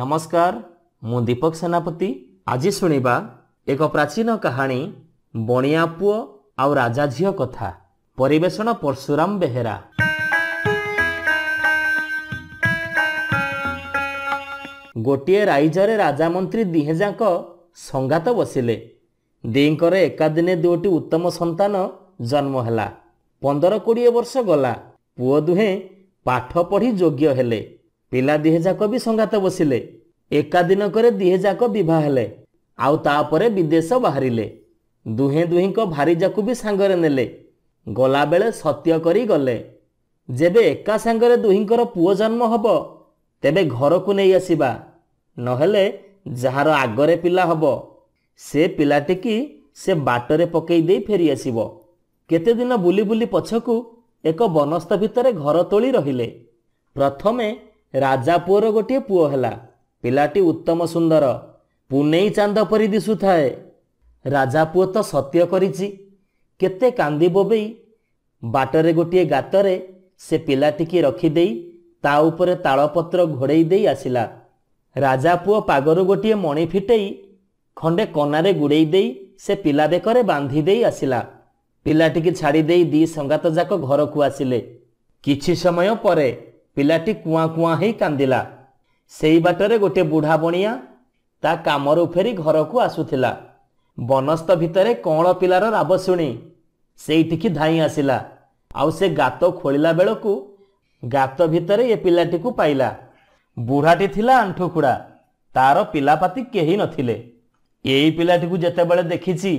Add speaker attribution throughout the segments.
Speaker 1: ନମସ୍କାର ମୁଁ ଦୀପକ ସେନାପତି ଆଜି ଶୁଣିବା ଏକ ପ୍ରାଚୀନ କାହାଣୀ ବଣିଆ ପୁଅ ଆଉ ରାଜା ଝିଅ କଥା ପରିବେଷଣ ପର୍ଶୁରାମ ବେହେରା ଗୋଟିଏ ରାଇଜରେ ରାଜା ମନ୍ତ୍ରୀ ଦିହେଁଯାକ ସଂଘାତ ବସିଲେ ଦିଙ୍କର ଏକାଦିନେ ଦୁଇଟି ଉତ୍ତମ ସନ୍ତାନ ଜନ୍ମ ହେଲା ପନ୍ଦର କୋଡ଼ିଏ ବର୍ଷ ଗଲା ପୁଅ ଦୁହେଁ ପାଠ ପଢ଼ି ଯୋଗ୍ୟ ହେଲେ ପିଲା ଦିହେଯାକ ବି ସଂଗାତ ବସିଲେ ଏକା ଦିନକରେ ଦିହେଯାକ ବିବାହ ହେଲେ ଆଉ ତାପରେ ବିଦେଶ ବାହାରିଲେ ଦୁହେଁ ଦୁହିଁଙ୍କ ଭାରିଯାକୁ ବି ସାଙ୍ଗରେ ନେଲେ ଗଲାବେଳେ ସତ୍ୟ କରି ଗଲେ ଯେବେ ଏକା ସାଙ୍ଗରେ ଦୁହିଁଙ୍କର ପୁଅ ଜନ୍ମ ହେବ ତେବେ ଘରକୁ ନେଇ ଆସିବା ନହେଲେ ଯାହାର ଆଗରେ ପିଲା ହେବ ସେ ପିଲାଟିକି ସେ ବାଟରେ ପକାଇ ଦେଇ ଫେରିଆସିବ କେତେଦିନ ବୁଲି ବୁଲି ପଛକୁ ଏକ ବନସ୍ଥ ଭିତରେ ଘର ତୋଳି ରହିଲେ ପ୍ରଥମେ ରାଜା ପୁଅର ଗୋଟିଏ ପୁଅ ହେଲା ପିଲାଟି ଉତ୍ତମ ସୁନ୍ଦର ପୁନେଇ ଚାନ୍ଦ ପରି ଦିଶୁଥାଏ ରାଜା ପୁଅ ତ ସତ୍ୟ କରିଛି କେତେ କାନ୍ଦି ବୋବେଇ ବାଟରେ ଗୋଟିଏ ଗାତରେ ସେ ପିଲାଟିକି ରଖିଦେଇ ତା ଉପରେ ତାଳପତ୍ର ଘୋଡ଼େଇ ଦେଇ ଆସିଲା ରାଜା ପୁଅ ପାଗରୁ ଗୋଟିଏ ମଣି ଫିଟେଇ ଖଣ୍ଡେ କନାରେ ଗୁଡ଼େଇ ଦେଇ ସେ ପିଲା ବେକରେ ବାନ୍ଧି ଦେଇ ଆସିଲା ପିଲାଟିକି ଛାଡ଼ିଦେଇ ଦୁଇ ସଙ୍ଗାତ ଯାକ ଘରକୁ ଆସିଲେ କିଛି ସମୟ ପରେ ପିଲାଟି କୁଆଁ କୁଆଁ ହେଇ କାନ୍ଦିଲା ସେଇ ବାଟରେ ଗୋଟିଏ ବୁଢ଼ା ବଣିଆ ତା କାମରୁ ଫେରି ଘରକୁ ଆସୁଥିଲା ବନସ୍ତ ଭିତରେ କଅଁଳ ପିଲାର ରାବ ଶୁଣି ସେଇଠିକି ଧାଇଁ ଆସିଲା ଆଉ ସେ ଗାତ ଖୋଳିଲା ବେଳକୁ ଗାତ ଭିତରେ ଏ ପିଲାଟିକୁ ପାଇଲା ବୁଢ଼ାଟି ଥିଲା ଆଣ୍ଠୁକୁଡ଼ା ତାର ପିଲାପାତି କେହି ନଥିଲେ ଏଇ ପିଲାଟିକୁ ଯେତେବେଳେ ଦେଖିଛି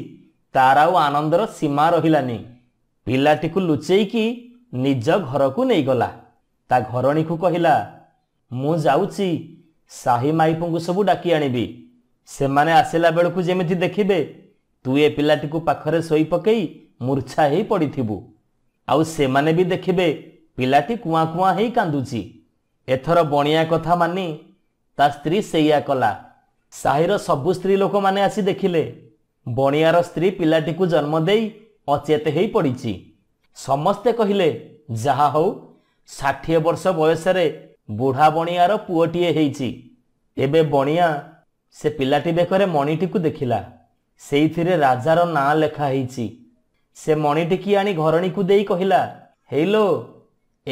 Speaker 1: ତାର ଆଉ ଆନନ୍ଦର ସୀମା ରହିଲାନି ପିଲାଟିକୁ ଲୁଚେଇକି ନିଜ ଘରକୁ ନେଇଗଲା ତା ଘରଣୀକୁ କହିଲା ମୁଁ ଯାଉଛି ସାହି ମାଇପୁଙ୍କୁ ସବୁ ଡାକି ଆଣିବି ସେମାନେ ଆସିଲା ବେଳକୁ ଯେମିତି ଦେଖିବେ ତୁ ଏ ପିଲାଟିକୁ ପାଖରେ ଶୋଇ ପକାଇ ମୂର୍ଚ୍ଛା ହେଇ ପଡ଼ିଥିବୁ ଆଉ ସେମାନେ ବି ଦେଖିବେ ପିଲାଟି କୁଆଁ କୁଆଁ ହେଇ କାନ୍ଦୁଛି ଏଥର ବଣିଆ କଥା ମାନି ତା ସ୍ତ୍ରୀ ସେଇଆ କଲା ସାହିର ସବୁ ସ୍ତ୍ରୀ ଲୋକମାନେ ଆସି ଦେଖିଲେ ବଣିଆର ସ୍ତ୍ରୀ ପିଲାଟିକୁ ଜନ୍ମ ଦେଇ ଅଚେତ ହେଇ ପଡ଼ିଛି ସମସ୍ତେ କହିଲେ ଯାହା ହଉ ଷାଠିଏ ବର୍ଷ ବୟସରେ ବୁଢ଼ା ବଣିଆର ପୁଅଟିଏ ହେଇଛି ଏବେ ବଣିଆ ସେ ପିଲାଟି ବେକରେ ମଣିଟିକୁ ଦେଖିଲା ସେଇଥିରେ ରାଜାର ନାଁ ଲେଖା ହେଇଛି ସେ ମଣିଟିକି ଆଣି ଘରଣୀକୁ ଦେଇ କହିଲା ହେଇଲୋ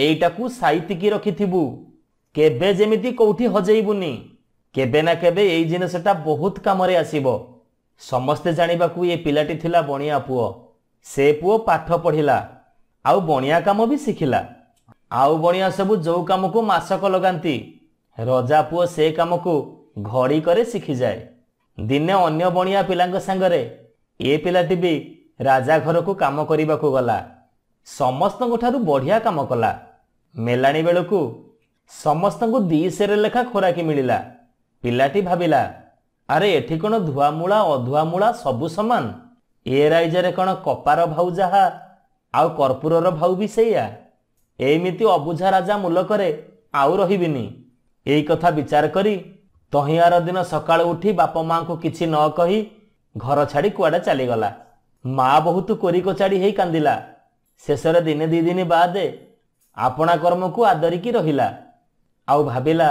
Speaker 1: ଏଇଟାକୁ ସାଇତିକି ରଖିଥିବୁ କେବେ ଯେମିତି କେଉଁଠି ହଜେଇବୁନି କେବେ ନା କେବେ ଏଇ ଜିନିଷଟା ବହୁତ କାମରେ ଆସିବ ସମସ୍ତେ ଜାଣିବାକୁ ଏ ପିଲାଟି ଥିଲା ବଣିଆ ପୁଅ ସେ ପୁଅ ପାଠ ପଢ଼ିଲା ଆଉ ବଣିଆ କାମ ବି ଶିଖିଲା ଆଉ ବଣିଆ ସବୁ ଯେଉଁ କାମକୁ ମାସକ ଲଗାନ୍ତି ରଜା ପୁଅ ସେ କାମକୁ ଘଡ଼ି କରି ଶିଖିଯାଏ ଦିନେ ଅନ୍ୟ ବଣିଆ ପିଲାଙ୍କ ସାଙ୍ଗରେ ଏ ପିଲାଟି ବି ରାଜା ଘରକୁ କାମ କରିବାକୁ ଗଲା ସମସ୍ତଙ୍କଠାରୁ ବଢ଼ିଆ କାମ କଲା ମେଲାଣି ବେଳକୁ ସମସ୍ତଙ୍କୁ ଦୁଇଶହରେ ଲେଖା ଖୋରାକି ମିଳିଲା ପିଲାଟି ଭାବିଲା ଆରେ ଏଠି କ'ଣ ମୂଳା ଅଧୁଆ ମୂଳା ସବୁ ସମାନ ଏ ରାଇଜରେ କ'ଣ କପାର ଭାଉ ଯାହା ଆଉ କର୍ପୂରର ଭାଉ ବି ସେଇଆ ଏମିତି ଅବୁଝା ରାଜା ମୁଲକରେ ଆଉ ରହିବିନି ଏଇ କଥା ବିଚାର କରି ତହିଆର ଦିନ ସକାଳୁ ଉଠି ବାପା ମାଆଙ୍କୁ କିଛି ନ କହି ଘର ଛାଡ଼ି କୁଆଡ଼େ ଚାଲିଗଲା ମା ବହୁତ କୋରି କୋରିକୋଚାଡ଼ି ହେଇ କାନ୍ଦିଲା ଶେଷରେ ଦିନେ ଦୁଇ ଦିନ ବାଦ ଆପଣା କର୍ମକୁ ଆଦରିକି ରହିଲା ଆଉ ଭାବିଲା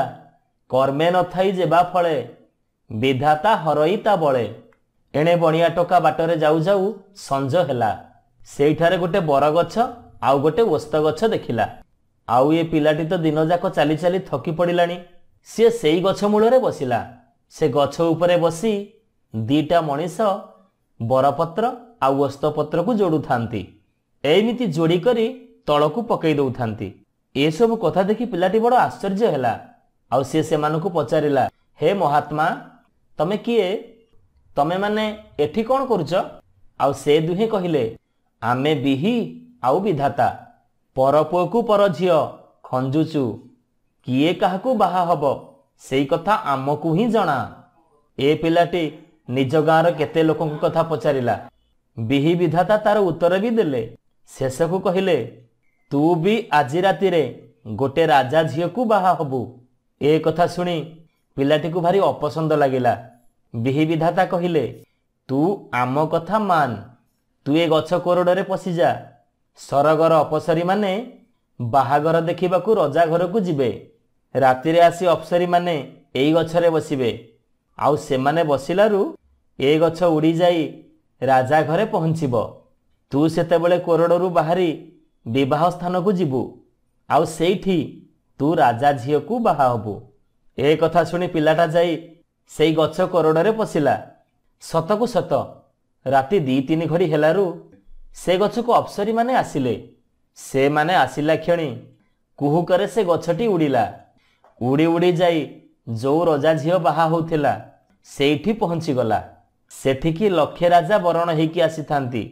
Speaker 1: କର୍ମେ ନ ନଥାଇ ଯେବା ଫଳେ ବିଧାତା ହରଇ ତା ବଳେ ଏଣେ ବଣିଆ ଟୋକା ବାଟରେ ଯାଉ ଯାଉ ସଞ୍ଜ ହେଲା ସେଇଠାରେ ଗୋଟେ ବରଗଛ ଆଉ ଗୋଟେ ଓସ୍ତ ଗଛ ଦେଖିଲା ଆଉ ଏ ପିଲାଟି ତ ଦିନଯାକ ଚାଲି ଚାଲି ଥକି ପଡ଼ିଲାଣି ସିଏ ସେଇ ଗଛ ମୂଳରେ ବସିଲା ସେ ଗଛ ଉପରେ ବସି ଦୁଇଟା ମଣିଷ ବରପତ୍ର ଆଉ ଓସ୍ତପତ୍ରକୁ ଯୋଡ଼ୁଥାନ୍ତି ଏମିତି ଯୋଡ଼ି କରି ତଳକୁ ପକାଇ ଦେଉଥାନ୍ତି ଏସବୁ କଥା ଦେଖି ପିଲାଟି ବଡ଼ ଆଶ୍ଚର୍ଯ୍ୟ ହେଲା ଆଉ ସିଏ ସେମାନଙ୍କୁ ପଚାରିଲା ହେ ମହାତ୍ମା ତମେ କିଏ ତମେମାନେ ଏଠି କ'ଣ କରୁଛ ଆଉ ସେ ଦୁହେଁ କହିଲେ ଆମେ ବିହି ଆଉ ବିଧାତା ପର ପୁଅକୁ ପର ଝିଅ ଖଞ୍ଜୁଛୁ କିଏ କାହାକୁ ବାହା ହେବ ସେଇ କଥା ଆମକୁ ହିଁ ଜଣା ଏ ପିଲାଟି ନିଜ ଗାଁର କେତେ ଲୋକଙ୍କ କଥା ପଚାରିଲା ବିହି ବିଧାତା ତାର ଉତ୍ତର ବି ଦେଲେ ଶେଷକୁ କହିଲେ ତୁ ବି ଆଜି ରାତିରେ ଗୋଟେ ରାଜା ଝିଅକୁ ବାହା ହେବୁ ଏ କଥା ଶୁଣି ପିଲାଟିକୁ ଭାରି ଅପସନ୍ଦ ଲାଗିଲା ବିହି ବିଧାତା କହିଲେ ତୁ ଆମ କଥା ମାନ ତୁ ଏ ଗଛ କୋରଡ଼ରେ ପଶିଯା ସରଗର ଅପସରୀମାନେ ବାହାଘର ଦେଖିବାକୁ ରଜା ଘରକୁ ଯିବେ ରାତିରେ ଆସି ଅପସରୀମାନେ ଏଇ ଗଛରେ ବସିବେ ଆଉ ସେମାନେ ବସିଲାରୁ ଏ ଗଛ ଉଡ଼ିଯାଇ ରାଜା ଘରେ ପହଞ୍ଚିବ ତୁ ସେତେବେଳେ କୋରଡ଼ରୁ ବାହାରି ବିବାହ ସ୍ଥାନକୁ ଯିବୁ ଆଉ ସେଇଠି ତୁ ରାଜା ଝିଅକୁ ବାହା ହେବୁ ଏ କଥା ଶୁଣି ପିଲାଟା ଯାଇ ସେଇ ଗଛ କୋରଡ଼ରେ ପଶିଲା ସତକୁ ସତ ରାତି ଦୁଇ ତିନି ଘଡ଼ି ହେଲାରୁ ସେ ଗଛକୁ ଅପ୍ସରୀମାନେ ଆସିଲେ ସେମାନେ ଆସିଲା କ୍ଷଣି କୁହୁକରେ ସେ ଗଛଟି ଉଡ଼ିଲା ଉଡ଼ି ଉଡ଼ି ଯାଇ ଯେଉଁ ରଜା ଝିଅ ବାହା ହେଉଥିଲା ସେଇଠି ପହଞ୍ଚିଗଲା ସେଠିକି ଲକ୍ଷେ ରାଜା ବରଣ ହେଇକି ଆସିଥାନ୍ତି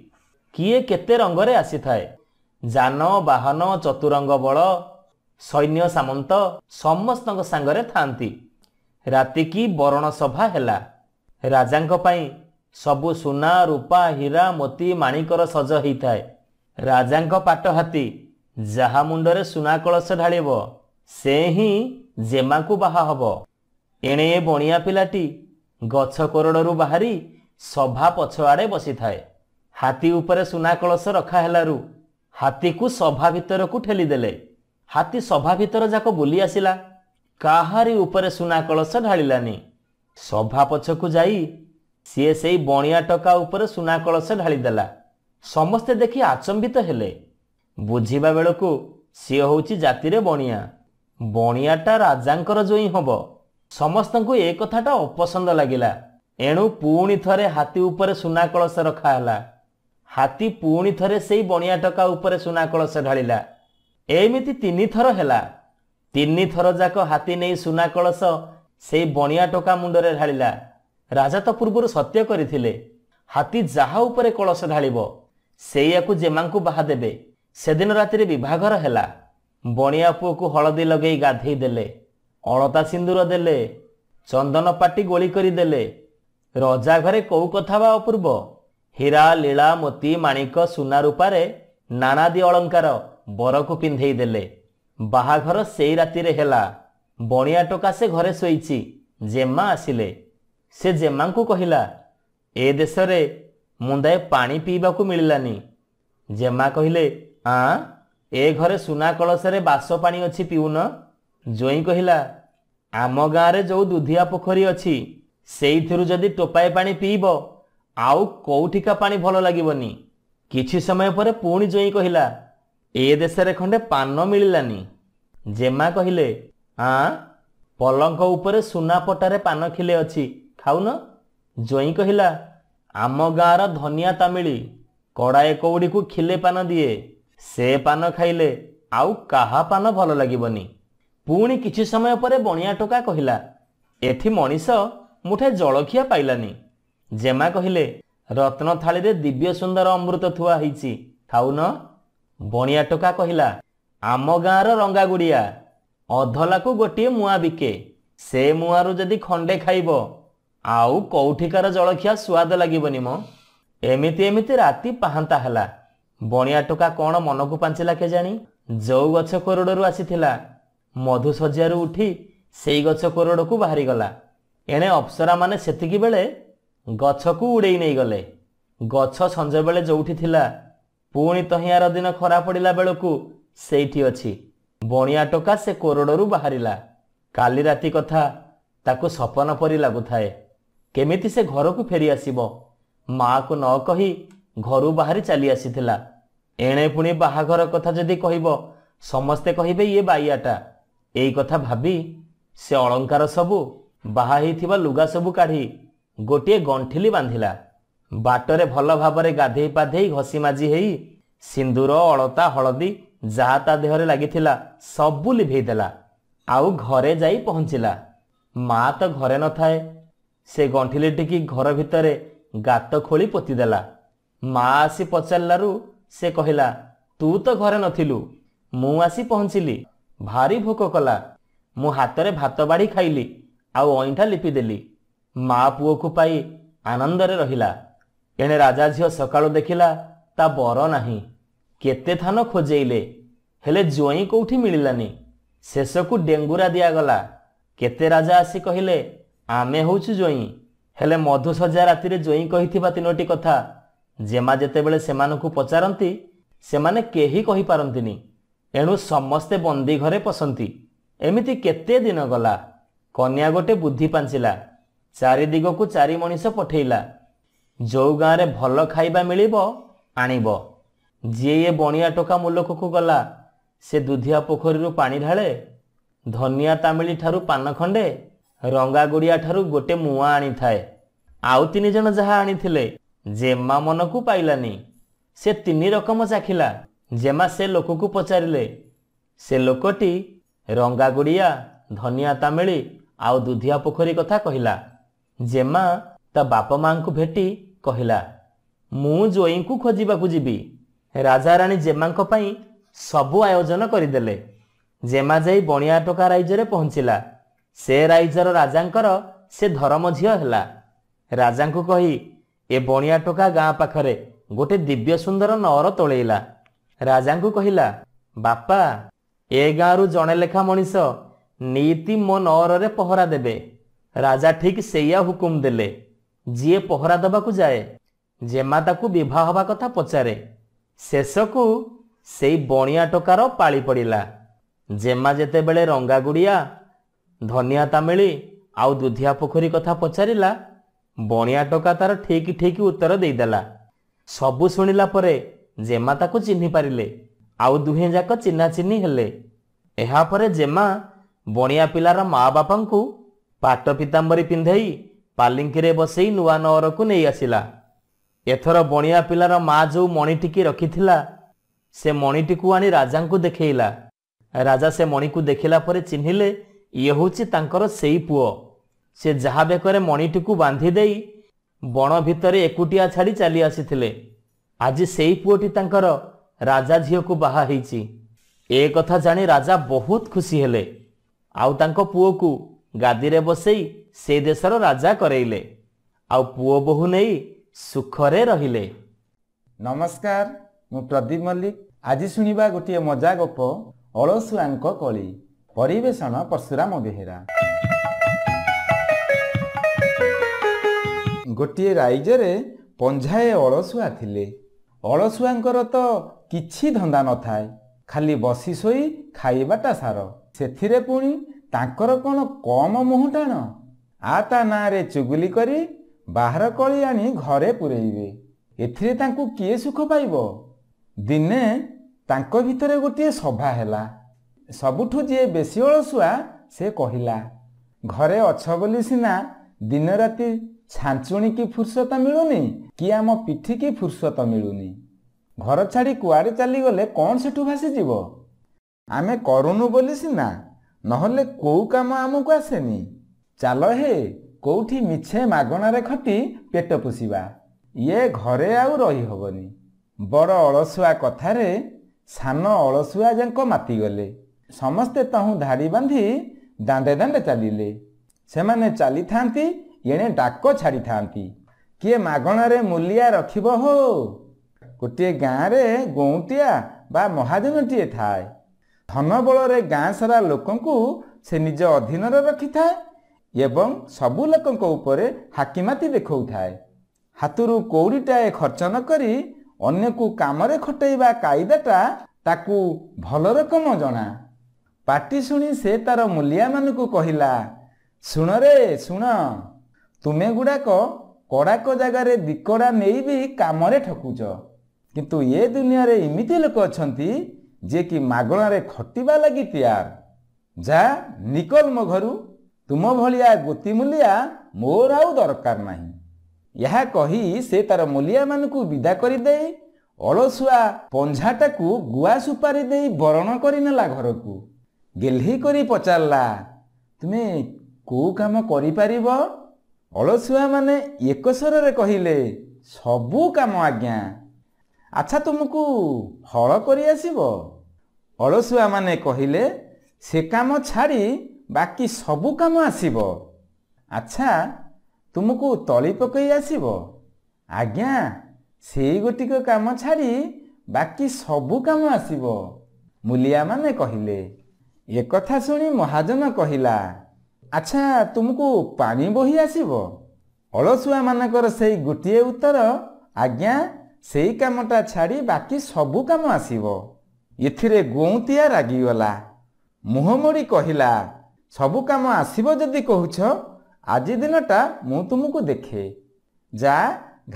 Speaker 1: କିଏ କେତେ ରଙ୍ଗରେ ଆସିଥାଏ ଯାନ ବାହନ ଚତୁରଙ୍ଗ ବଳ ସୈନ୍ୟ ସାମନ୍ତ ସମସ୍ତଙ୍କ ସାଙ୍ଗରେ ଥାଆନ୍ତି ରାତିକି ବରଣ ସଭା ହେଲା ରାଜାଙ୍କ ପାଇଁ ସବୁ ସୁନା ରୂପା ହୀରା ମୋତି ମାଣିକର ସଜ ହୋଇଥାଏ ରାଜାଙ୍କ ପାଟ ହାତୀ ଯାହା ମୁଣ୍ଡରେ ସୁନା କଳସ ଢାଳିବ ସେ ହିଁ ଜେମାଙ୍କୁ ବାହା ହେବ ଏଣେ ଏ ବଣିଆ ପିଲାଟି ଗଛ କୋରଡ଼ରୁ ବାହାରି ସଭା ପଛ ଆଡ଼େ ବସିଥାଏ ହାତୀ ଉପରେ ସୁନା କଳସ ରଖା ହେଲାରୁ ହାତୀକୁ ସଭା ଭିତରକୁ ଠେଲିଦେଲେ ହାତୀ ସଭା ଭିତର ଯାକ ବୁଲି ଆସିଲା କାହାରି ଉପରେ ସୁନା କଳସ ଢାଳିଲାନି ସଭା ପଛକୁ ଯାଇ ସିଏ ସେଇ ବଣିଆ ଟଙ୍କା ଉପରେ ସୁନା କଳସ ଢାଳିଦେଲା ସମସ୍ତେ ଦେଖି ଆଚମ୍ବିତ ହେଲେ ବୁଝିବା ବେଳକୁ ସିଏ ହେଉଛି ଜାତିରେ ବଣିଆ ବଣିଆଟା ରାଜାଙ୍କର ଜୋଇ ହେବ ସମସ୍ତଙ୍କୁ ଏ କଥାଟା ଅପସନ୍ଦ ଲାଗିଲା ଏଣୁ ପୁଣି ଥରେ ହାତୀ ଉପରେ ସୁନା କଳସ ରଖାହେଲା ହାତୀ ପୁଣି ଥରେ ସେଇ ବଣିଆ ଟକା ଉପରେ ସୁନା କଳସ ଢାଳିଲା ଏମିତି ତିନି ଥର ହେଲା ତିନି ଥର ଯାକ ହାତୀ ନେଇ ସୁନା କଳସ ସେଇ ବଣିଆ ଟଙ୍କା ମୁଣ୍ଡରେ ଢାଳିଲା ରାଜା ତ ପୂର୍ବରୁ ସତ୍ୟ କରିଥିଲେ ହାତୀ ଯାହା ଉପରେ କଳସ ଢାଳିବ ସେଇଆକୁ ଜେମାଙ୍କୁ ବାହା ଦେବେ ସେଦିନ ରାତିରେ ବିଭାଘର ହେଲା ବଣିଆ ପୁଅକୁ ହଳଦୀ ଲଗାଇ ଗାଧେଇ ଦେଲେ ଅଳତା ସିନ୍ଦୁର ଦେଲେ ଚନ୍ଦନ ପାଟି ଗୋଳି କରିଦେଲେ ରଜା ଘରେ କେଉଁ କଥା ବା ଅପୂର୍ବ ହୀରା ଲୀଳା ମୋତି ମାଣିକ ସୁନା ରୂପାରେ ନାନାଦି ଅଳଙ୍କାର ବରକୁ ପିନ୍ଧେଇ ଦେଲେ ବାହାଘର ସେଇ ରାତିରେ ହେଲା ବଣିଆ ଟୋକା ସେ ଘରେ ଶୋଇଛି ଜେମା ଆସିଲେ ସେ ଜେମାଙ୍କୁ କହିଲା ଏ ଦେଶରେ ମୁନ୍ଦାଏ ପାଣି ପିଇବାକୁ ମିଳିଲାନି ଜେମା କହିଲେ ଆ ଏ ଘରେ ସୁନା କଳସରେ ବାସ ପାଣି ଅଛି ପିଉନ ଜ୍ୱଇଁ କହିଲା ଆମ ଗାଁରେ ଯେଉଁ ଦୁଧିଆ ପୋଖରୀ ଅଛି ସେଇଥିରୁ ଯଦି ଟୋପାଏ ପାଣି ପିଇବ ଆଉ କେଉଁଠିକା ପାଣି ଭଲ ଲାଗିବନି କିଛି ସମୟ ପରେ ପୁଣି ଜ୍ୱଇଁ କହିଲା ଏ ଦେଶରେ ଖଣ୍ଡେ ପାନ ମିଳିଲାନି ଜେମା କହିଲେ ଆ ପଲଙ୍କ ଉପରେ ସୁନା ପଟାରେ ପାନ ଖିଲେ ଅଛି ଖାଉନ ଜ୍ୱଇଁ କହିଲା ଆମ ଗାଁର ଧନିଆ ତାମିଳି କଡ଼ାଏ କଉଡ଼ିକୁ ଖିଲେ ପାନ ଦିଏ ସେ ପାନ ଖାଇଲେ ଆଉ କାହା ପାନ ଭଲ ଲାଗିବନି ପୁଣି କିଛି ସମୟ ପରେ ବଣିଆ ଟୋକା କହିଲା ଏଠି ମଣିଷ ମୁଠେ ଜଳଖିଆ ପାଇଲାନି ଜେମା କହିଲେ ରତ୍ନ ଥାଳିରେ ଦିବ୍ୟ ସୁନ୍ଦର ଅମୃତ ଥୁଆ ହେଇଛି ଖାଉନ ବଣିଆ ଟୋକା କହିଲା ଆମ ଗାଁର ରଙ୍ଗାଗୁଡ଼ିଆ ଅଧଲାକୁ ଗୋଟିଏ ମୁଆଁ ବିକେ ସେ ମୁଆଁରୁ ଯଦି ଖଣ୍ଡେ ଖାଇବ ଆଉ କେଉଁଠିକାର ଜଳଖିଆ ସୁଆଦ ଲାଗିବନି ମୋ ଏମିତି ଏମିତି ରାତି ପାହାନ୍ତା ହେଲା ବଣିଆ ଟୋକା କ'ଣ ମନକୁ ପାଞ୍ଚିଲା କେଜାଣି ଯେଉଁ ଗଛ କୋରଡ଼ରୁ ଆସିଥିଲା ମଧୁଶଯ୍ୟାରୁ ଉଠି ସେଇ ଗଛ କୋରଡ଼କୁ ବାହାରିଗଲା ଏଣେ ଅପ୍ସରାମାନେ ସେତିକି ବେଳେ ଗଛକୁ ଉଡ଼େଇ ନେଇଗଲେ ଗଛ ସଞ୍ଜବେଳେ ଯେଉଁଠି ଥିଲା ପୁଣି ତ ଦିନ ଖରା ପଡ଼ିଲା ବେଳକୁ ସେଇଠି ଅଛି ବଣିଆ ଟୋକା ସେ କୋରଡ଼ରୁ ବାହାରିଲା କାଲି ରାତି କଥା ତାକୁ ସପନ ପରି ଲାଗୁଥାଏ କେମିତି ସେ ଘରକୁ ଫେରିଆସିବ ମା'କୁ ନ କହି ଘରୁ ବାହାରି ଚାଲି ଆସିଥିଲା ଏଣେ ପୁଣି ବାହାଘର କଥା ଯଦି କହିବ ସମସ୍ତେ କହିବେ ଇଏ ବାଇଆଟା ଏଇ କଥା ଭାବି ସେ ଅଳଙ୍କାର ସବୁ ବାହା ହେଇଥିବା ଲୁଗା ସବୁ କାଢ଼ି ଗୋଟିଏ ଗଣ୍ଠିଲି ବାନ୍ଧିଲା ବାଟରେ ଭଲ ଭାବରେ ଗାଧେଇ ପାଧେଇ ଘଷି ମାଜି ହେଇ ସିନ୍ଦୁର ଅଳତା ହଳଦୀ ଯାହା ତା ଦେହରେ ଲାଗିଥିଲା ସବୁ ଲିଭେଇ ଦେଲା ଆଉ ଘରେ ଯାଇ ପହଞ୍ଚିଲା ମା' ତ ଘରେ ନଥାଏ ସେ ଗଣ୍ଠିଲିଟିକି ଘର ଭିତରେ ଗାତ ଖୋଳି ପୋତିଦେଲା ମା ଆସି ପଚାରିଲାରୁ ସେ କହିଲା ତୁ ତ ଘରେ ନଥିଲୁ ମୁଁ ଆସି ପହଞ୍ଚିଲି ଭାରି ଭୋକ କଲା ମୁଁ ହାତରେ ଭାତ ବାଢ଼ି ଖାଇଲି ଆଉ ଅଇଁଠା ଲିପିଦେଲି ମା ପୁଅକୁ ପାଇ ଆନନ୍ଦରେ ରହିଲା ଏଣେ ରାଜା ଝିଅ ସକାଳୁ ଦେଖିଲା ତା ବର ନାହିଁ କେତେ ଥାନ ଖୋଜେଇଲେ ହେଲେ ଜ୍ୱାଇଁ କେଉଁଠି ମିଳିଲାନି ଶେଷକୁ ଡେଙ୍ଗୁରା ଦିଆଗଲା କେତେ ରାଜା ଆସି କହିଲେ ଆମେ ହେଉଛୁ ଜ୍ୱଇଁ ହେଲେ ମଧୁସଜା ରାତିରେ ଜ୍ୱଇଁ କହିଥିବା ତିନୋଟି କଥା ଜେମା ଯେତେବେଳେ ସେମାନଙ୍କୁ ପଚାରନ୍ତି ସେମାନେ କେହି କହିପାରନ୍ତିନି ଏଣୁ ସମସ୍ତେ ବନ୍ଦୀ ଘରେ ପଶନ୍ତି ଏମିତି କେତେ ଦିନ ଗଲା କନ୍ୟା ଗୋଟେ ବୁଦ୍ଧି ପାଞ୍ଚିଲା ଚାରିଦିଗକୁ ଚାରି ମଣିଷ ପଠେଇଲା ଯେଉଁ ଗାଁରେ ଭଲ ଖାଇବା ମିଳିବ ଆଣିବ ଯିଏ ଏ ବଣିଆ ଟୋକା ମୁଲକକୁ ଗଲା ସେ ଦୁଧିଆ ପୋଖରୀରୁ ପାଣି ଢାଳେ ଧନିଆ ତାମିଳି ଠାରୁ ପାନ ଖଣ୍ଡେ ରଙ୍ଗାଗୁଡ଼ିଆ ଠାରୁ ଗୋଟିଏ ମୁଆଁ ଆଣିଥାଏ ଆଉ ତିନି ଜଣ ଯାହା ଆଣିଥିଲେ ଜେମା ମନକୁ ପାଇଲାନି ସେ ତିନି ରକମ ଚାଖିଲା ଜେମା ସେ ଲୋକକୁ ପଚାରିଲେ ସେ ଲୋକଟି ରଙ୍ଗାଗୁଡ଼ିଆ ଧନିଆ ତାମିଳି ଆଉ ଦୁଧିଆ ପୋଖରୀ କଥା କହିଲା ଜେମା ତା ବାପ ମାଆଙ୍କୁ ଭେଟି କହିଲା ମୁଁ ଜୋଇଙ୍କୁ ଖୋଜିବାକୁ ଯିବି ରାଜାରାଣୀ ଜେମାଙ୍କ ପାଇଁ ସବୁ ଆୟୋଜନ କରିଦେଲେ ଜେମା ଯାଇ ବଣିଆ ଟୋକା ରାଇଜରେ ପହଞ୍ଚିଲା ସେ ରାଇଜର ରାଜାଙ୍କର ସେ ଧରମ ଝିଅ ହେଲା ରାଜାଙ୍କୁ କହି ଏ ବଣିଆ ଟୋକା ଗାଁ ପାଖରେ ଗୋଟିଏ ଦିବ୍ୟ ସୁନ୍ଦର ନଅର ତୋଳେଇଲା ରାଜାଙ୍କୁ କହିଲା ବାପା ଏ ଗାଁରୁ ଜଣେ ଲେଖା ମଣିଷ ନୀତି ମୋ ନଅରରେ ପହରା ଦେବେ ରାଜା ଠିକ୍ ସେଇଆ ହୁକୁମ ଦେଲେ ଯିଏ ପହରା ଦେବାକୁ ଯାଏ ଜେମା ତାକୁ ବିବାହ ହେବା କଥା ପଚାରେ ଶେଷକୁ ସେଇ ବଣିଆ ଟୋକାର ପାଳି ପଡ଼ିଲା ଜେମା ଯେତେବେଳେ ରଙ୍ଗା ଗୁଡ଼ିଆ ଧନିଆ ତାମିଳି ଆଉ ଦୁଧିଆ ପୋଖରୀ କଥା ପଚାରିଲା ବଣିଆ ଟୋକା ତାର ଠିକ ଠିକ ଉତ୍ତର ଦେଇଦେଲା ସବୁ ଶୁଣିଲା ପରେ ଜେମା ତାକୁ ଚିହ୍ନି ପାରିଲେ ଆଉ ଦୁହେଁ ଯାକ ଚିହ୍ନା ଚିହ୍ନି ହେଲେ ଏହାପରେ ଜେମା ବଣିଆ ପିଲାର ମା ବାପାଙ୍କୁ ପାଟ ପିତାମ୍ବରୀ ପିନ୍ଧାଇ ପାଲିଙ୍କିରେ ବସେଇ ନୂଆ ନଅରକୁ ନେଇ ଆସିଲା ଏଥର ବଣିଆ ପିଲାର ମା ଯେଉଁ ମଣିଟିକି ରଖିଥିଲା ସେ ମଣିଟିକୁ ଆଣି ରାଜାଙ୍କୁ ଦେଖେଇଲା ରାଜା ସେ ମଣିକୁ ଦେଖିଲା ପରେ ଚିହ୍ନିଲେ ଇଏ ହେଉଛି ତାଙ୍କର ସେଇ ପୁଅ ସେ ଯାହା ବେକରେ ମଣିଟିକୁ ବାନ୍ଧି ଦେଇ ବଣ ଭିତରେ ଏକୁଟିଆ ଛାଡ଼ି ଚାଲି ଆସିଥିଲେ ଆଜି ସେଇ ପୁଅଟି ତାଙ୍କର ରାଜା ଝିଅକୁ ବାହା ହେଇଛି ଏ କଥା ଜାଣି ରାଜା ବହୁତ ଖୁସି ହେଲେ ଆଉ ତାଙ୍କ ପୁଅକୁ ଗାଦିରେ ବସେଇ ସେ ଦେଶର ରାଜା କରେଇଲେ ଆଉ ପୁଅ ବୋହୁ ନେଇ ସୁଖରେ ରହିଲେ
Speaker 2: ନମସ୍କାର ମୁଁ ପ୍ରଦୀପ ମଲ୍ଲିକ ଆଜି ଶୁଣିବା ଗୋଟିଏ ମଜା ଗପ ଅଳସୁଆଙ୍କ କଳି ପରିବେଷଣ ପର୍ଶୁରାମ ବେହେରା ଗୋଟିଏ ରାଇଜରେ ପଞ୍ଝାଏ ଅଳସୁଆ ଥିଲେ ଅଳସୁଆଙ୍କର ତ କିଛି ଧନ୍ଦା ନଥାଏ ଖାଲି ବସି ଶୋଇ ଖାଇବାଟା ସାର ସେଥିରେ ପୁଣି ତାଙ୍କର କ'ଣ କମ୍ ମୁହଁ ଟାଣ ଆ ତା ନାଁରେ ଚୁଗୁଲି କରି ବାହାର କଳି ଆଣି ଘରେ ପୁରେଇବେ ଏଥିରେ ତାଙ୍କୁ କିଏ ସୁଖ ପାଇବ ଦିନେ ତାଙ୍କ ଭିତରେ ଗୋଟିଏ ସଭା ହେଲା ସବୁଠୁ ଯିଏ ବେଶୀ ଅଳସୁଆ ସେ କହିଲା ଘରେ ଅଛ ବୋଲି ସିନା ଦିନ ରାତି ଛାଞ୍ଚୁଣୀ କି ଫୁର୍ସତ ମିଳୁନି କି ଆମ ପିଠି କି ଫୁର୍ସତ ମିଳୁନି ଘର ଛାଡ଼ି କୁଆଡ଼େ ଚାଲିଗଲେ କ'ଣ ସେଠୁ ଭାସିଯିବ ଆମେ କରୁନୁ ବୋଲି ସିନା ନହେଲେ କେଉଁ କାମ ଆମକୁ ଆସେନି ଚାଲ ହେ କେଉଁଠି ମିଛେ ମାଗଣାରେ ଖଟି ପେଟ ପୋଷିବା ଇଏ ଘରେ ଆଉ ରହିହେବନି ବଡ଼ ଅଳସୁଆ କଥାରେ ସାନ ଅଳସୁଆ ଯାଙ୍କ ମାତିଗଲେ ସମସ୍ତେ ତହୁଁ ଧାଡ଼ି ବାନ୍ଧି ଦାଣ୍ଡେ ଦାଣ୍ଡେ ଚାଲିଲେ ସେମାନେ ଚାଲିଥାନ୍ତି ଏଣେ ଡାକ ଛାଡ଼ିଥାନ୍ତି କିଏ ମାଗଣାରେ ମୂଲିଆ ରଖିବ ହୋ ଗୋଟିଏ ଗାଁରେ ଗଉଁଟିଆ ବା ମହାଜନଟିଏ ଥାଏ ଧନ ବଳରେ ଗାଁ ସାରା ଲୋକଙ୍କୁ ସେ ନିଜ ଅଧୀନରେ ରଖିଥାଏ ଏବଂ ସବୁ ଲୋକଙ୍କ ଉପରେ ହାକିମାତି ଦେଖାଉଥାଏ ହାତରୁ କଉଡ଼ିଟାଏ ଖର୍ଚ୍ଚ ନ କରି ଅନ୍ୟକୁ କାମରେ ଖଟେଇବା କାଇଦାଟା ତାକୁ ଭଲ ରକମ ଜଣା ପାଟି ଶୁଣି ସେ ତାର ମୂଲିଆମାନଙ୍କୁ କହିଲା ଶୁଣ ରେ ଶୁଣ ତୁମେ ଗୁଡ଼ାକ କଡ଼ାକ ଜାଗାରେ ଦିକଡ଼ା ନେଇ ବି କାମରେ ଠକୁଛ କିନ୍ତୁ ଏ ଦୁନିଆରେ ଏମିତି ଲୋକ ଅଛନ୍ତି ଯିଏକି ମାଗଣାରେ ଖଟିବା ଲାଗି ତିଆର ଯା ନିକଲ ମୋ ଘରୁ ତୁମ ଭଳିଆ ଗୋତି ମୂଲିଆ ମୋର ଆଉ ଦରକାର ନାହିଁ ଏହା କହି ସେ ତାର ମୂଲିଆମାନଙ୍କୁ ବିଦା କରିଦେଇ ଅଳସୁଆ ପଞ୍ଝାଟାକୁ ଗୁଆ ସୁପାରି ଦେଇ ବରଣ କରିନେଲା ଘରକୁ ଗେହ୍ଲେଇ କରି ପଚାରିଲା ତୁମେ କେଉଁ କାମ କରିପାରିବ ଅଳସୁଆମାନେ ଏକସରରେ କହିଲେ ସବୁ କାମ ଆଜ୍ଞା ଆଚ୍ଛା ତୁମକୁ ହଳ କରି ଆସିବ ଅଳସୁଆମାନେ କହିଲେ ସେ କାମ ଛାଡ଼ି ବାକି ସବୁ କାମ ଆସିବ ଆଚ୍ଛା ତୁମକୁ ତଳି ପକାଇ ଆସିବ ଆଜ୍ଞା ସେଇ ଗୋଟିକ କାମ ଛାଡ଼ି ବାକି ସବୁ କାମ ଆସିବ ମୁଲିଆମାନେ କହିଲେ ଏକଥା ଶୁଣି ମହାଜନ କହିଲା ଆଚ୍ଛା ତୁମକୁ ପାଣି ବୋହି ଆସିବ ଅଳସୁଆମାନଙ୍କର ସେଇ ଗୋଟିଏ ଉତ୍ତର ଆଜ୍ଞା ସେଇ କାମଟା ଛାଡ଼ି ବାକି ସବୁ କାମ ଆସିବ ଏଥିରେ ଗୋଉଁତିଆ ରାଗିଗଲା ମୁହଁମୋଡ଼ି କହିଲା ସବୁ କାମ ଆସିବ ଯଦି କହୁଛ ଆଜି ଦିନଟା ମୁଁ ତୁମକୁ ଦେଖେ ଯା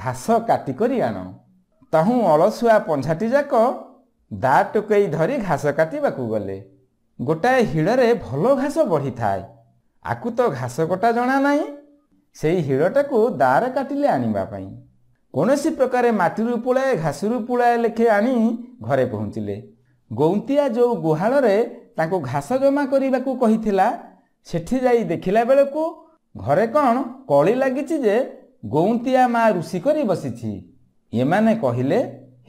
Speaker 2: ଘାସ କାଟିକରି ଆଣ ତାହୁଁ ଅଳସୁଆ ପଞ୍ଝାଟି ଯାକ ଦା ଟୋକେଇ ଧରି ଘାସ କାଟିବାକୁ ଗଲେ ଗୋଟାଏ ହିଡ଼ରେ ଭଲ ଘାସ ବଢ଼ିଥାଏ ଆକୁ ତ ଘାସ କଟା ଜଣା ନାହିଁ ସେହି ହିଡ଼ଟାକୁ ଦାଆରେ କାଟିଲେ ଆଣିବା ପାଇଁ କୌଣସି ପ୍ରକାର ମାଟିରୁ ପୋଳାଏ ଘାସରୁ ପୋଳାଏ ଲେଖେ ଆଣି ଘରେ ପହଞ୍ଚିଲେ ଗଉନ୍ତିଆ ଯେଉଁ ଗୁହାଳରେ ତାଙ୍କୁ ଘାସ ଜମା କରିବାକୁ କହିଥିଲା ସେଠି ଯାଇ ଦେଖିଲା ବେଳକୁ ଘରେ କ'ଣ କଳି ଲାଗିଛି ଯେ ଗଉନ୍ତିଆ ମା' ରୋଷେଇ କରି ବସିଛି ଏମାନେ କହିଲେ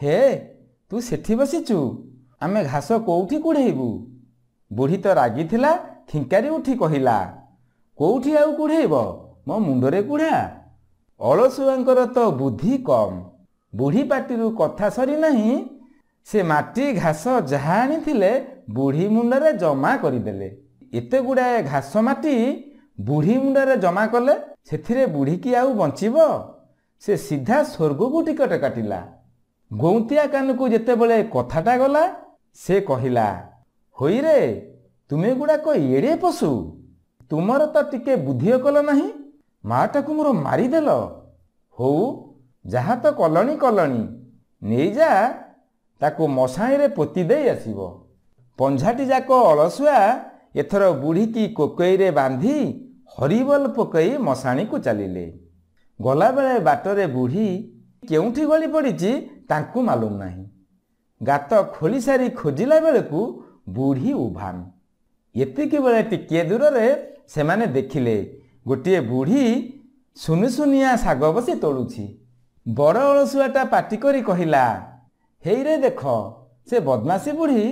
Speaker 2: ହେ ତୁ ସେଠି ବସିଛୁ ଆମେ ଘାସ କେଉଁଠି କୁଢ଼େଇବୁ ବୁଢ଼ୀ ତ ରାଗିଥିଲା ଥିଙ୍କାରି ଉଠି କହିଲା କେଉଁଠି ଆଉ କୁଢ଼େଇବ ମୋ ମୁଣ୍ଡରେ କୁଢ଼ା ଅଳସୁଆଙ୍କର ତ ବୁଦ୍ଧି କମ୍ ବୁଢ଼ୀ ପାଟିରୁ କଥା ସରିନାହିଁ ସେ ମାଟି ଘାସ ଯାହା ଆଣିଥିଲେ ବୁଢ଼ୀ ମୁଣ୍ଡରେ ଜମା କରିଦେଲେ ଏତେ ଗୁଡ଼ାଏ ଘାସ ମାଟି ବୁଢ଼ୀ ମୁଣ୍ଡରେ ଜମା କଲେ ସେଥିରେ ବୁଢ଼ୀ କି ଆଉ ବଞ୍ଚିବ ସେ ସିଧା ସ୍ୱର୍ଗକୁ ଟିକଟ କାଟିଲା ଗୋଉନ୍ତିଆ କାନକୁ ଯେତେବେଳେ କଥାଟା ଗଲା ସେ କହିଲା ହୋଇରେ ତୁମେ ଗୁଡ଼ାକ ଏଡ଼େ ପଶୁ ତୁମର ତ ଟିକେ ବୁଦ୍ଧି କଲ ନାହିଁ ମାଟାକୁ ମୋର ମାରିଦେଲ ହଉ ଯାହା ତ କଲଣି କଲଣି ନେଇଯା ତାକୁ ମଶାଣିରେ ପୋତି ଦେଇ ଆସିବ ପଞ୍ଝାଟି ଯାକ ଅଳସୁଆ ଏଥର ବୁଢ଼ିକି କୋକେଇରେ ବାନ୍ଧି ହରିବଲ ପକାଇ ମଶାଣିକୁ ଚାଲିଲେ ଗଲାବେଳେ ବାଟରେ ବୁଢ଼ୀ କେଉଁଠି ଗଳି ପଡ଼ିଛି ତାଙ୍କୁ ମାଲୁମ ନାହିଁ ଗାତ ଖୋଳିସାରି ଖୋଜିଲା ବେଳକୁ ବୁଢ଼ୀ ଉଭାନ୍ ଏତିକିବେଳେ ଟିକିଏ ଦୂରରେ ସେମାନେ ଦେଖିଲେ ଗୋଟିଏ ବୁଢ଼ୀ ସୁନିସୁନିଆ ଶାଗ ବସି ତୋଳୁଛି ବଡ଼ ଅଳସୁଆଟା ପାଟି କରି କହିଲା ହେଇରେ ଦେଖ ସେ ବଦମାସି ବୁଢ଼ୀ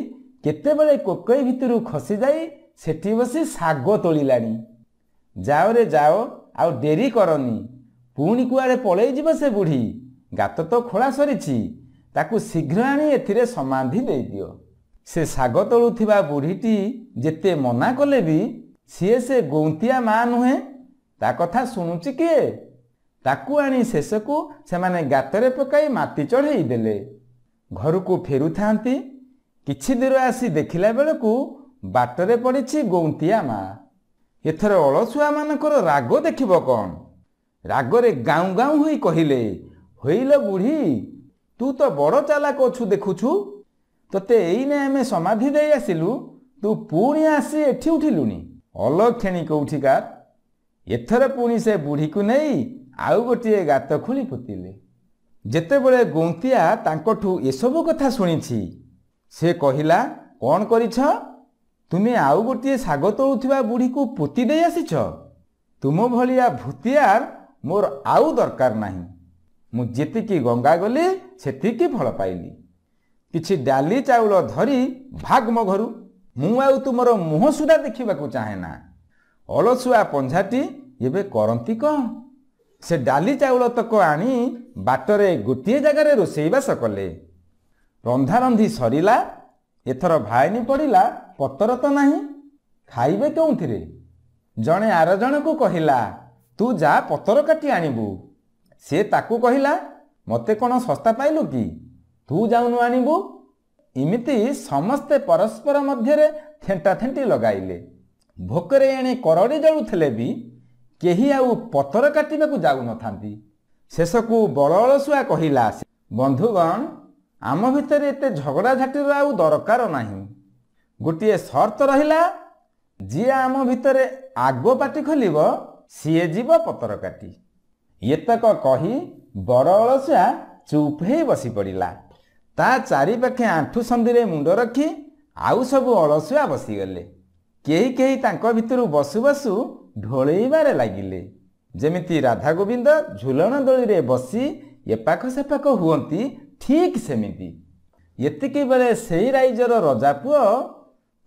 Speaker 2: କେତେବେଳେ କୋକେଇ ଭିତରୁ ଖସିଯାଇ ସେଠି ବସି ଶାଗ ତୋଳିଲାଣି ଯାଅ ରେ ଯାଅ ଆଉ ଡେରି କରନି ପୁଣି କୁଆଡ଼େ ପଳେଇଯିବ ସେ ବୁଢ଼ୀ ଗାତ ତ ଖୋଳା ସରିଛି ତାକୁ ଶୀଘ୍ର ଆଣି ଏଥିରେ ସମାଧି ଦେଇଦିଅ ସେ ଶାଗ ତଳୁଥିବା ବୁଢ଼ୀଟି ଯେତେ ମନା କଲେ ବି ସିଏ ସେ ଗୌନ୍ତିଆ ମା' ନୁହେଁ ତା କଥା ଶୁଣୁଛି କିଏ ତାକୁ ଆଣି ଶେଷକୁ ସେମାନେ ଗାତରେ ପକାଇ ମାତି ଚଢ଼େଇ ଦେଲେ ଘରକୁ ଫେରୁଥାନ୍ତି କିଛି ଦୂର ଆସି ଦେଖିଲା ବେଳକୁ ବାଟରେ ପଡ଼ିଛି ଗୌନ୍ତିଆ ମା' ଏଥର ଅଳସୁଆମାନଙ୍କର ରାଗ ଦେଖିବ କ'ଣ ରାଗରେ ଗାଉଁ ଗାଉଁ ହୋଇ କହିଲେ ହୋଇଲ ବୁଢ଼ୀ ତୁ ତ ବଡ଼ ଚାଲାକ ଅଛୁ ଦେଖୁଛୁ ତୋତେ ଏଇନେ ଆମେ ସମାଧି ଦେଇ ଆସିଲୁ ତୁ ପୁଣି ଆସି ଏଠି ଉଠିଲୁଣି ଅଲକ୍ଷଣି କୋଉଠିକାର ଏଥର ପୁଣି ସେ ବୁଢ଼ୀକୁ ନେଇ ଆଉ ଗୋଟିଏ ଗାତ ଖୋଳି ପୋତିଲେ ଯେତେବେଳେ ଗୁନ୍ତିଆ ତାଙ୍କଠୁ ଏସବୁ କଥା ଶୁଣିଛି ସେ କହିଲା କ'ଣ କରିଛ ତୁମେ ଆଉ ଗୋଟିଏ ଶାଗ ତୋଳୁଥିବା ବୁଢ଼ୀକୁ ପୋତି ଦେଇ ଆସିଛ ତୁମ ଭଳିଆ ଭୂତିଆର ମୋର ଆଉ ଦରକାର ନାହିଁ ମୁଁ ଯେତିକି ଗଙ୍ଗା ଗଲି ସେତିକି ଫଳ ପାଇଲି କିଛି ଡାଲି ଚାଉଳ ଧରି ଭାଗ ମୋ ଘରୁ ମୁଁ ଆଉ ତୁମର ମୁହଁ ସୁଦ୍ଧା ଦେଖିବାକୁ ଚାହେଁ ନା ଅଳସୁଆ ପଞ୍ଝାଟି ଏବେ କରନ୍ତି କ'ଣ ସେ ଡାଲି ଚାଉଳ ତକ ଆଣି ବାଟରେ ଗୋଟିଏ ଜାଗାରେ ରୋଷେଇବାସ କଲେ ରନ୍ଧାରନ୍ଧି ସରିଲା ଏଥର ଭାଇନି ପଡ଼ିଲା ପତର ତ ନାହିଁ ଖାଇବେ କେଉଁଥିରେ ଜଣେ ଆର ଜଣକୁ କହିଲା ତୁ ଯା ପତର କାଟି ଆଣିବୁ ସେ ତାକୁ କହିଲା ମୋତେ କ'ଣ ଶସ୍ତା ପାଇଲୁ କି ତୁ ଯାଉନୁ ଆଣିବୁ ଏମିତି ସମସ୍ତେ ପରସ୍ପର ମଧ୍ୟରେ ଥେଣ୍ଟା ଥେଣ୍ଟି ଲଗାଇଲେ ଭୋକରେ ଏଣେ କରଡ଼ି ଜଳୁଥିଲେ ବି କେହି ଆଉ ପତର କାଟିବାକୁ ଯାଉନଥାନ୍ତି ଶେଷକୁ ବଳଅଳସୁଆ କହିଲା ସେ ବନ୍ଧୁଗଣ ଆମ ଭିତରେ ଏତେ ଝଗଡ଼ା ଝାଟିର ଆଉ ଦରକାର ନାହିଁ ଗୋଟିଏ ସର୍ତ୍ତ ରହିଲା ଯିଏ ଆମ ଭିତରେ ଆଗ ପାଟି ଖୋଲିବ ସିଏ ଯିବ ପତର କାଟି ଏତକ କହି ବଡ଼ ଅଳସୁଆ ଚୁପ୍ ହେଇ ବସିପଡ଼ିଲା ତା ଚାରି ପାଖେ ଆଣ୍ଠୁ ସନ୍ଧିରେ ମୁଣ୍ଡ ରଖି ଆଉ ସବୁ ଅଳସୁଆ ବସିଗଲେ କେହି କେହି ତାଙ୍କ ଭିତରୁ ବସୁ ବସୁ ଢୋଳେଇବାରେ ଲାଗିଲେ ଯେମିତି ରାଧାଗୋବିନ୍ଦ ଝୁଲଣ ଦୋଳିରେ ବସି ଏପାଖ ସେପାଖ ହୁଅନ୍ତି ଠିକ୍ ସେମିତି ଏତିକି ବେଳେ ସେଇ ରାଇଜର ରଜା ପୁଅ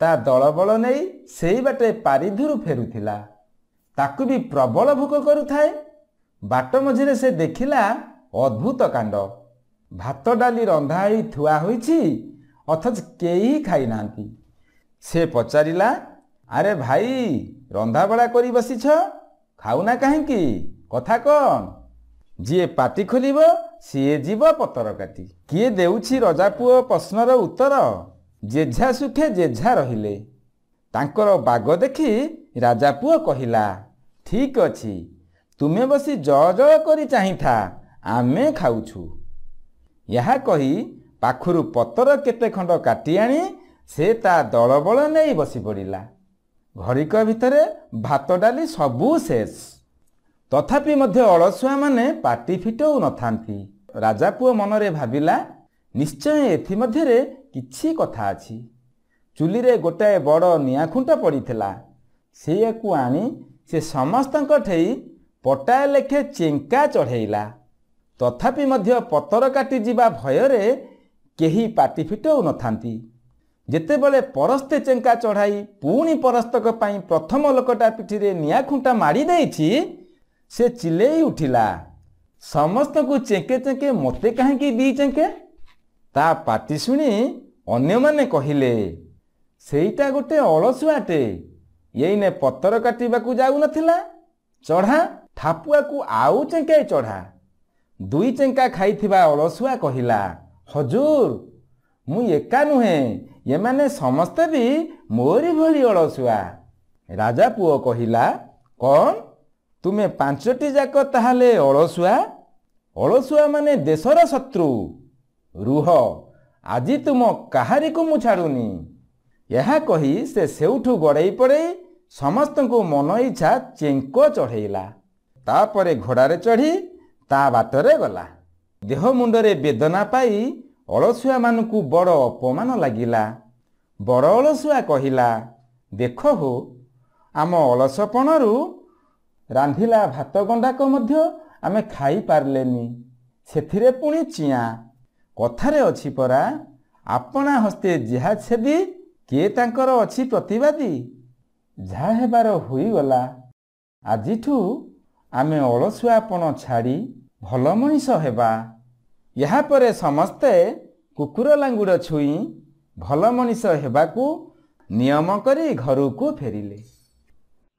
Speaker 2: ତା ଦଳବଳ ନେଇ ସେଇ ବାଟେ ପାରିଧୁରୁ ଫେରୁଥିଲା ତାକୁ ବି ପ୍ରବଳ ଭୋଗ କରୁଥାଏ ବାଟ ମଝିରେ ସେ ଦେଖିଲା ଅଦ୍ଭୁତ କାଣ୍ଡ ଭାତ ଡାଲି ରନ୍ଧା ହୋଇ ଥୁଆ ହୋଇଛି ଅଥଚ କେହି ଖାଇନାହାନ୍ତି ସେ ପଚାରିଲା ଆରେ ଭାଇ ରନ୍ଧାବଢ଼ା କରି ବସିଛ ଖାଉନା କାହିଁକି କଥା କ'ଣ ଯିଏ ପାଟି ଖୋଲିବ ସିଏ ଯିବ ପତର କାଟି କିଏ ଦେଉଛି ରଜାପୁଅ ପ୍ରଶ୍ନର ଉତ୍ତର ଜେଝା ସୁଖେ ଜେଝା ରହିଲେ ତାଙ୍କର ବାଗ ଦେଖି ରାଜାପୁଅ କହିଲା ଠିକ୍ ଅଛି ତୁମେ ବସି ଜଳ ଜଳ କରି ଚାହିଁଥା ଆମେ ଖାଉଛୁ ଏହା କହି ପାଖରୁ ପତର କେତେ ଖଣ୍ଡ କାଟି ଆଣି ସେ ତା ଦଳବଳ ନେଇ ବସି ପଡ଼ିଲା ଘରିକ ଭିତରେ ଭାତ ଡାଲି ସବୁ ଶେଷ ତଥାପି ମଧ୍ୟ ଅଳସୁଆମାନେ ପାଟି ଫିଟଉ ନଥାନ୍ତି ରାଜା ପୁଅ ମନରେ ଭାବିଲା ନିଶ୍ଚୟ ଏଥିମଧ୍ୟରେ କିଛି କଥା ଅଛି ଚୁଲିରେ ଗୋଟାଏ ବଡ଼ ନିଆଁଖୁଣ୍ଟ ପଡ଼ିଥିଲା ସେଇଆକୁ ଆଣି ସେ ସମସ୍ତଙ୍କ ଠେଇ ପଟାଏ ଲେଖେ ଚେଙ୍କା ଚଢ଼େଇଲା ତଥାପି ମଧ୍ୟ ପତର କାଟିଯିବା ଭୟରେ କେହି ପାଟି ଫିଟାଉନଥାନ୍ତି ଯେତେବେଳେ ପରସ୍ତେ ଚେଙ୍କା ଚଢ଼ାଇ ପୁଣି ପରସ୍ତଙ୍କ ପାଇଁ ପ୍ରଥମ ଲୋକଟା ପିଠିରେ ନିଆଁ ଖୁଣ୍ଟା ମାଡ଼ି ଦେଇଛି ସେ ଚିଲେଇ ଉଠିଲା ସମସ୍ତଙ୍କୁ ଚେଙ୍କେ ଚେଙ୍କେ ମୋତେ କାହିଁକି ଦି ଚେଙ୍କେ ତା ପାଟି ଶୁଣି ଅନ୍ୟମାନେ କହିଲେ ସେଇଟା ଗୋଟେ ଅଳସୁଆଟେ ଏଇନେ ପତର କାଟିବାକୁ ଯାଉନଥିଲା ଚଢ଼ା ଠାପୁଆକୁ ଆଉ ଚେଙ୍କେ ଚଢ଼ା ଦୁଇ ଚେଙ୍କା ଖାଇଥିବା ଅଳସୁଆ କହିଲା ହଜୁର ମୁଁ ଏକା ନୁହେଁ ଏମାନେ ସମସ୍ତେ ବି ମୋରି ଭଳି ଅଳସୁଆ ରାଜା ପୁଅ କହିଲା କ'ଣ ତୁମେ ପାଞ୍ଚଟି ଯାକ ତାହେଲେ ଅଳସୁଆ ଅଳସୁଆ ମାନେ ଦେଶର ଶତ୍ରୁ ରୁହ ଆଜି ତୁମ କାହାରିକୁ ମୁଁ ଛାଡ଼ୁନି ଏହା କହି ସେ ସେଉଠୁ ଗଡ଼େଇ ପଡ଼େଇ ସମସ୍ତଙ୍କୁ ମନ ଇଚ୍ଛା ଚେଙ୍କ ଚଢ଼େଇଲା ତାପରେ ଘୋଡ଼ାରେ ଚଢ଼ି ତା ବାଟରେ ଗଲା ଦେହ ମୁଣ୍ଡରେ ବେଦନା ପାଇ ଅଳସୁଆମାନଙ୍କୁ ବଡ଼ ଅପମାନ ଲାଗିଲା ବଡ଼ ଅଳସୁଆ କହିଲା ଦେଖ ହୋ ଆମ ଅଳସପଣରୁ ରାନ୍ଧିଲା ଭାତ ଗଣ୍ଡାକ ମଧ୍ୟ ଆମେ ଖାଇପାରିଲେନି ସେଥିରେ ପୁଣି ଚିଆଁ କଥାରେ ଅଛି ପରା ଆପଣା ହସ୍ତେ ଯାହା ଛେଦି କିଏ ତାଙ୍କର ଅଛି ପ୍ରତିବାଦୀ ଯାହା ହେବାର ହୋଇଗଲା ଆଜିଠୁ ଆମେ ଅଳସୁଆପଣ ଛାଡ଼ି ଭଲ ମଣିଷ ହେବା ଏହାପରେ ସମସ୍ତେ କୁକୁର ଲାଙ୍ଗୁଡ଼ ଛୁଇଁ ଭଲ ମଣିଷ ହେବାକୁ ନିୟମ କରି ଘରକୁ ଫେରିଲେ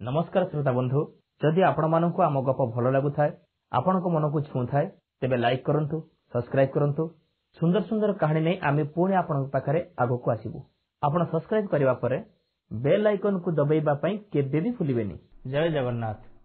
Speaker 1: ନମସ୍କାର ଶ୍ରୋତା ବନ୍ଧୁ ଯଦି ଆପଣମାନଙ୍କୁ ଆମ ଗପ ଭଲ ଲାଗୁଥାଏ ଆପଣଙ୍କ ମନକୁ ଛୁଉଁଥାଏ ତେବେ ଲାଇକ୍ କରନ୍ତୁ ସବସ୍କ୍ରାଇବ୍ କରନ୍ତୁ ସୁନ୍ଦର ସୁନ୍ଦର କାହାଣୀ ନେଇ ଆମେ ପୁଣି ଆପଣଙ୍କ ପାଖରେ ଆଗକୁ ଆସିବୁ ଆପଣ ସବସ୍କ୍ରାଇବ୍ କରିବା ପରେ ବେଲ୍ ଆଇକନ୍କୁ ଦବେଇବା ପାଇଁ କେବେ ବି ଭୁଲିବେନି ଜୟ ଜଗନ୍ନାଥ